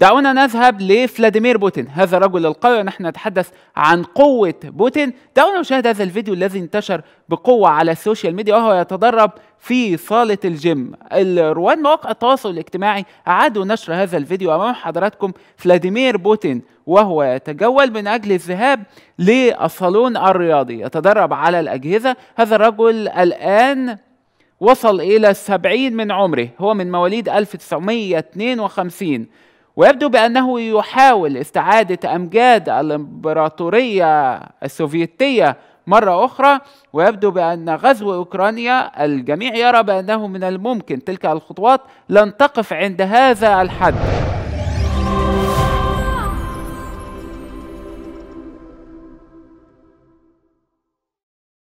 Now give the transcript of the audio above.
دعونا نذهب لفلاديمير بوتين هذا رجل القوي نحن نتحدث عن قوة بوتين دعونا نشاهد هذا الفيديو الذي انتشر بقوة على السوشيال ميديا وهو يتدرب في صالة الجيم الرواد مواقع التواصل الاجتماعي أعادوا نشر هذا الفيديو أمام حضراتكم فلاديمير بوتين وهو يتجول من أجل الذهاب للصالون الرياضي يتدرب على الأجهزة هذا الرجل الآن وصل إلى السبعين من عمره هو من مواليد 1952 ويبدو بأنه يحاول استعادة أمجاد الإمبراطورية السوفيتية مرة أخرى ويبدو بأن غزو أوكرانيا الجميع يرى بأنه من الممكن تلك الخطوات لن تقف عند هذا الحد